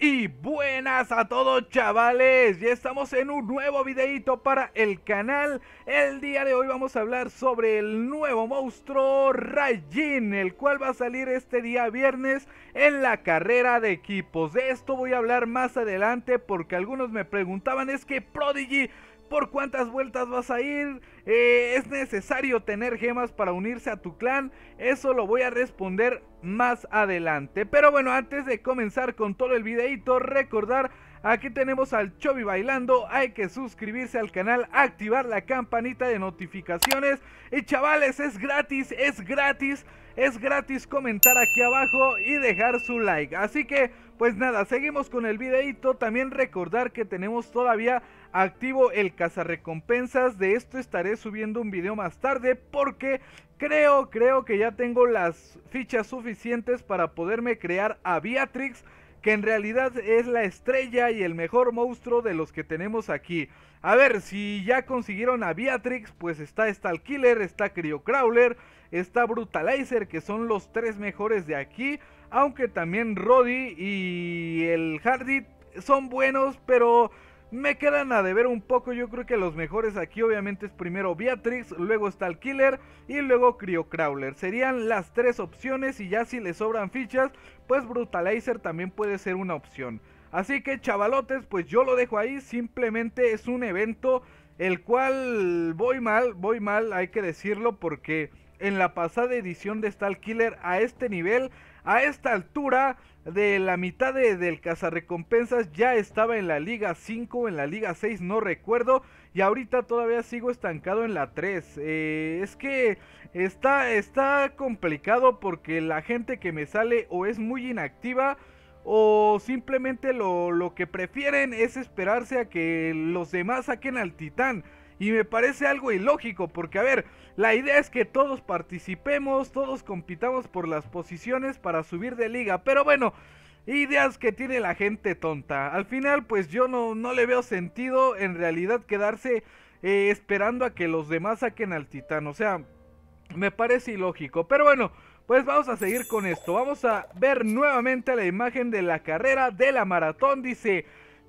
Y buenas a todos chavales, ya estamos en un nuevo videito para el canal El día de hoy vamos a hablar sobre el nuevo monstruo Rajin El cual va a salir este día viernes en la carrera de equipos De esto voy a hablar más adelante porque algunos me preguntaban es que Prodigy por cuántas vueltas vas a ir, eh, es necesario tener gemas para unirse a tu clan, eso lo voy a responder más adelante. Pero bueno, antes de comenzar con todo el videito, recordar Aquí tenemos al Chobi bailando. Hay que suscribirse al canal, activar la campanita de notificaciones. Y chavales, es gratis, es gratis. Es gratis comentar aquí abajo y dejar su like. Así que, pues nada, seguimos con el videito. También recordar que tenemos todavía activo el cazarrecompensas. De esto estaré subiendo un video más tarde porque creo, creo que ya tengo las fichas suficientes para poderme crear a Beatrix que en realidad es la estrella y el mejor monstruo de los que tenemos aquí. A ver, si ya consiguieron a Beatrix, pues está Stalkiller, está Cryocrawler, está Brutalizer, que son los tres mejores de aquí. Aunque también Roddy y el Hardy son buenos, pero me quedan a deber un poco, yo creo que los mejores aquí obviamente es primero Beatrix, luego está el Killer y luego Cryo Crawler. Serían las tres opciones y ya si le sobran fichas, pues Brutalizer también puede ser una opción. Así que chavalotes, pues yo lo dejo ahí, simplemente es un evento el cual voy mal, voy mal, hay que decirlo porque en la pasada edición de Stalkiller Killer a este nivel, a esta altura de la mitad del cazarrecompensas ya estaba en la Liga 5, en la Liga 6, no recuerdo, y ahorita todavía sigo estancado en la 3. Eh, es que está, está complicado porque la gente que me sale o es muy inactiva o simplemente lo, lo que prefieren es esperarse a que los demás saquen al titán. Y me parece algo ilógico, porque a ver, la idea es que todos participemos, todos compitamos por las posiciones para subir de liga. Pero bueno, ideas que tiene la gente tonta. Al final, pues yo no, no le veo sentido en realidad quedarse eh, esperando a que los demás saquen al titán. O sea, me parece ilógico. Pero bueno, pues vamos a seguir con esto. Vamos a ver nuevamente la imagen de la carrera de la maratón. Dice...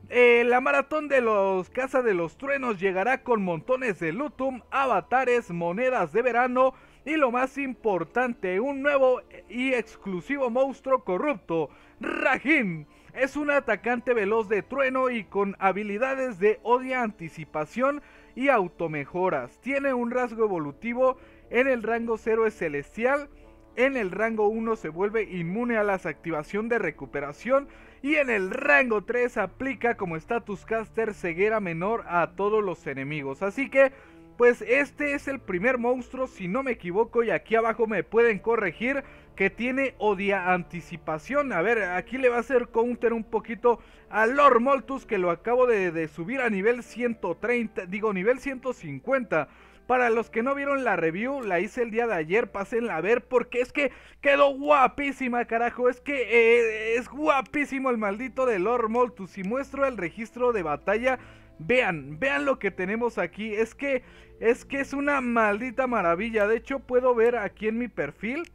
Eh, la maratón de los Casa de los Truenos llegará con montones de Lutum, avatares, monedas de verano y lo más importante, un nuevo y exclusivo monstruo corrupto, Rajin. Es un atacante veloz de trueno y con habilidades de odia, anticipación y automejoras. Tiene un rasgo evolutivo en el rango 0 es celestial en el rango 1 se vuelve inmune a las activación de recuperación y en el rango 3 aplica como status caster ceguera menor a todos los enemigos. Así que pues este es el primer monstruo, si no me equivoco, y aquí abajo me pueden corregir, que tiene odia anticipación. A ver, aquí le va a hacer counter un poquito a Lord Moltus, que lo acabo de, de subir a nivel 130, digo nivel 150. Para los que no vieron la review, la hice el día de ayer, pásenla a ver porque es que quedó guapísima, carajo. Es que eh, es guapísimo el maldito de Lord Moltus. Si muestro el registro de batalla, vean, vean lo que tenemos aquí. Es que es que es una maldita maravilla. De hecho, puedo ver aquí en mi perfil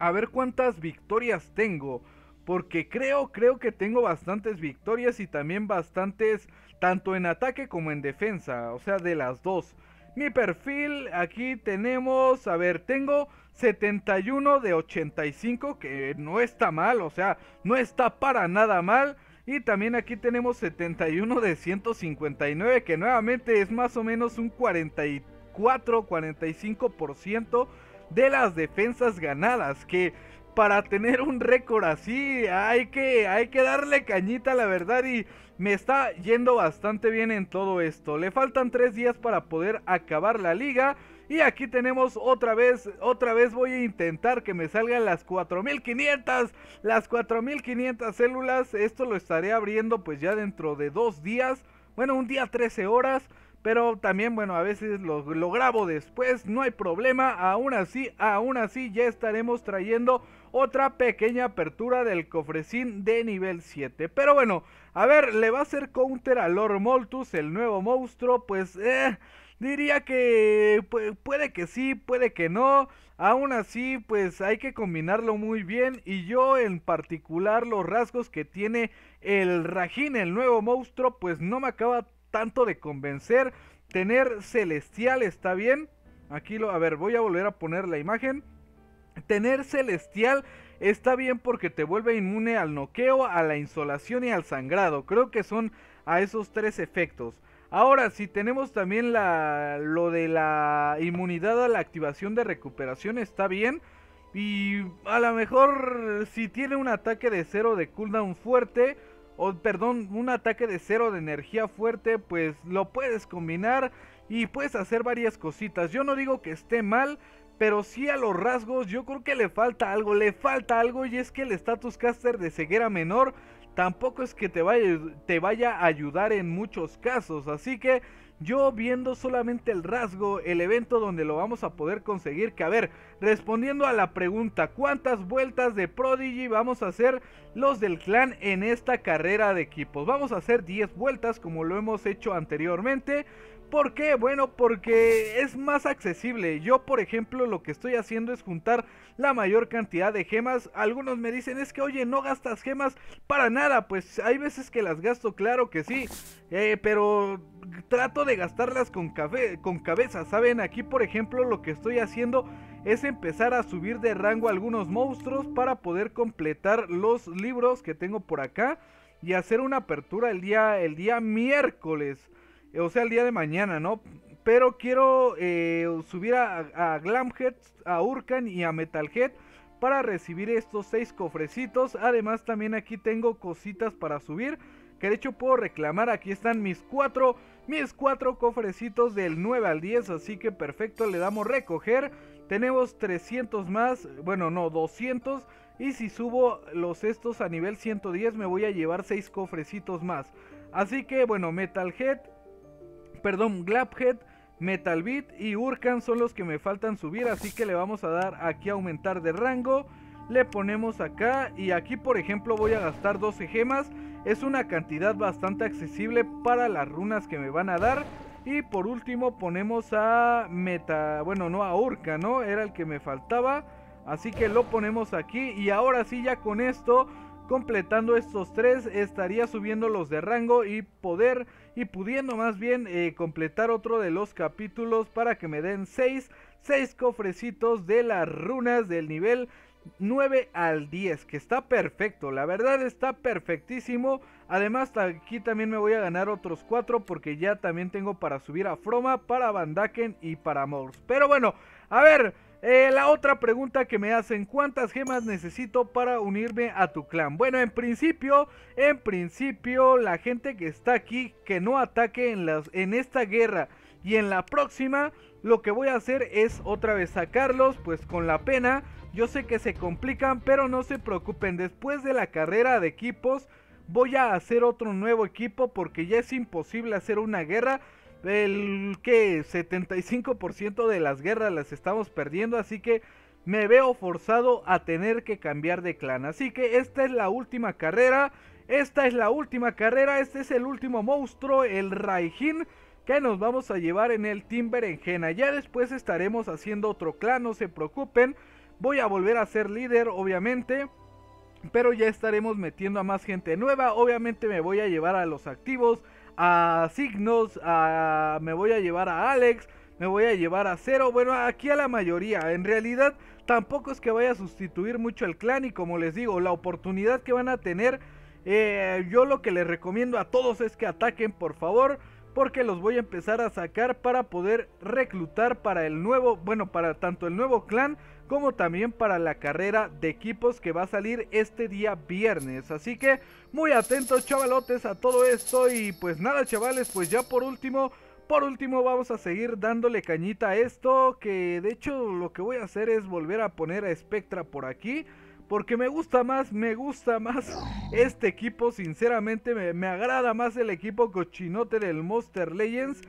a ver cuántas victorias tengo. Porque creo, creo que tengo bastantes victorias y también bastantes, tanto en ataque como en defensa, o sea, de las dos. Mi perfil, aquí tenemos, a ver, tengo 71 de 85, que no está mal, o sea, no está para nada mal. Y también aquí tenemos 71 de 159, que nuevamente es más o menos un 44-45% de las defensas ganadas, que para tener un récord así. Hay que, hay que darle cañita, la verdad. Y me está yendo bastante bien en todo esto. Le faltan tres días para poder acabar la liga. Y aquí tenemos otra vez, otra vez voy a intentar que me salgan las 4500, las 4500 células. Esto lo estaré abriendo pues ya dentro de dos días. Bueno, un día 13 horas. Pero también, bueno, a veces lo, lo grabo después, no hay problema. Aún así, aún así ya estaremos trayendo otra pequeña apertura del cofrecín de nivel 7. Pero bueno, a ver, le va a hacer counter a Lord Moltus, el nuevo monstruo, pues... Eh, diría que puede que sí, puede que no. Aún así, pues hay que combinarlo muy bien. Y yo en particular los rasgos que tiene el Rajin, el nuevo monstruo, pues no me acaba tanto de convencer. Tener celestial está bien. Aquí lo, a ver, voy a volver a poner la imagen. Tener celestial está bien porque te vuelve inmune al noqueo, a la insolación y al sangrado. Creo que son a esos tres efectos. Ahora, si tenemos también la, lo de la inmunidad a la activación de recuperación, está bien. Y a lo mejor si tiene un ataque de cero de cooldown fuerte, o perdón, un ataque de cero de energía fuerte, pues lo puedes combinar y puedes hacer varias cositas. Yo no digo que esté mal, pero sí a los rasgos yo creo que le falta algo, le falta algo y es que el status caster de ceguera menor tampoco es que te vaya, te vaya a ayudar en muchos casos. Así que yo viendo solamente el rasgo, el evento donde lo vamos a poder conseguir, que a ver, respondiendo a la pregunta cuántas vueltas de Prodigy vamos a hacer los del clan en esta carrera de equipos. Vamos a hacer 10 vueltas como lo hemos hecho anteriormente. ¿Por qué? Bueno, porque es más accesible. Yo, por ejemplo, lo que estoy haciendo es juntar la mayor cantidad de gemas. Algunos me dicen, es que, oye, no gastas gemas para nada. Pues hay veces que las gasto, claro que sí. Eh, pero trato de gastarlas con, café con cabeza, ¿saben? Aquí, por ejemplo, lo que estoy haciendo es empezar a subir de rango algunos monstruos para poder completar los libros que tengo por acá y hacer una apertura el día, el día miércoles, eh, o sea, el día de mañana, ¿no? Pero quiero eh, subir a, Glamhead, a Urkan y a Metalhead para recibir estos seis cofrecitos. Además, también aquí tengo cositas para subir. Que de hecho puedo reclamar, aquí están mis cuatro, mis cuatro cofrecitos del 9 al 10, así que perfecto, le damos recoger tenemos 300 más, bueno, no, 200. Y si subo los estos a nivel 110 me voy a llevar 6 cofrecitos más. Así que bueno, Metalhead, perdón, Glaphead, Metalbeat y Urkan son los que me faltan subir. Así que le vamos a dar aquí a aumentar de rango. Le ponemos acá y aquí por ejemplo voy a gastar 12 gemas. Es una cantidad bastante accesible para las runas que me van a dar. Y por último ponemos a Meta, bueno, no a Urca, ¿no? Era el que me faltaba. Así que lo ponemos aquí y ahora sí ya con esto, completando estos tres, estaría subiendo los de rango y poder y pudiendo más bien eh, completar otro de los capítulos para que me den seis seis cofrecitos de las runas del nivel 9 al 10, que está perfecto, la verdad está perfectísimo. Además, aquí también me voy a ganar otros 4 porque ya también tengo para subir a Froma, para Bandaken y para Morse. Pero bueno, a ver, eh, la otra pregunta que me hacen, ¿cuántas gemas necesito para unirme a tu clan? Bueno, en principio, en principio, la gente que está aquí, que no ataque en, las, en esta guerra y en la próxima, lo que voy a hacer es otra vez sacarlos, pues con la pena, yo sé que se complican, pero no se preocupen, después de la carrera de equipos, voy a hacer otro nuevo equipo porque ya es imposible hacer una guerra el que 75% de las guerras las estamos perdiendo, así que me veo forzado a tener que cambiar de clan. Así que esta es la última carrera, esta es la última carrera, este es el último monstruo, el Raijin que nos vamos a llevar en el Team Berenjena. Ya después estaremos haciendo otro clan, no se preocupen. Voy a volver a ser líder, obviamente. Pero ya estaremos metiendo a más gente nueva. Obviamente me voy a llevar a los activos, a Signos, a, me voy a llevar a Alex, me voy a llevar a Cero, bueno, aquí a la mayoría, en realidad tampoco es que vaya a sustituir mucho el clan y como les digo, la oportunidad que van a tener, eh, yo lo que les recomiendo a todos es que ataquen por favor porque los voy a empezar a sacar para poder reclutar para el nuevo, bueno, para tanto el nuevo clan como también para la carrera de equipos que va a salir este día viernes. Así que muy atentos chavalotes a todo esto y pues nada chavales, pues ya por último... Por último vamos a seguir dándole cañita a esto, que de hecho lo que voy a hacer es volver a poner a Spectra por aquí porque me gusta más, me gusta más este equipo. Sinceramente, me, agrada más el equipo cochinote del Monster Legends.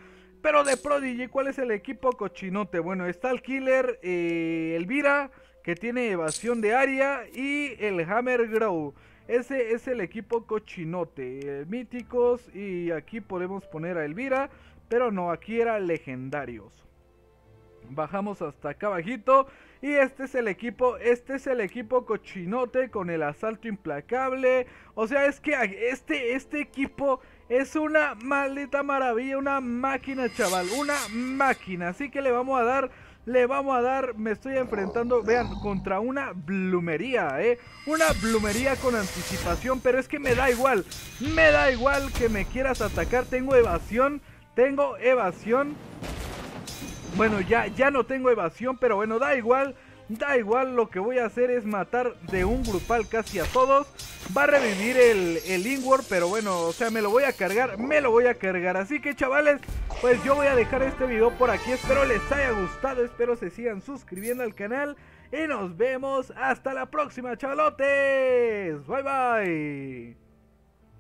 Pero de Prodigy, ¿cuál es el equipo cochinote? Bueno, está el Killer, eh, Elvira, que tiene evasión de área, y el Hammer Grow. Ese es el equipo cochinote. Eh, míticos, y aquí podemos poner a Elvira, pero no, aquí era legendarios. Bajamos hasta acá abajito. Y este es el equipo, este es el equipo cochinote con el asalto implacable. O sea, es que este, este equipo es una maldita maravilla, una máquina, chaval. Una máquina. Así que le vamos a dar, le vamos a dar, me estoy enfrentando, vean, contra una blumería, ¿eh? Una blumería con anticipación, pero es que me da igual. Me da igual que me quieras atacar, tengo evasión, tengo evasión. Bueno, ya, ya no tengo evasión, pero bueno, da igual. Da igual, lo que voy a hacer es matar de un grupal casi a todos. Va a revivir el, el Inward, pero bueno, o sea, me lo voy a cargar, me lo voy a cargar. Así que chavales, pues yo voy a dejar este video por aquí. Espero les haya gustado, espero se sigan suscribiendo al canal. Y nos vemos hasta la próxima, chavalotes. Bye bye.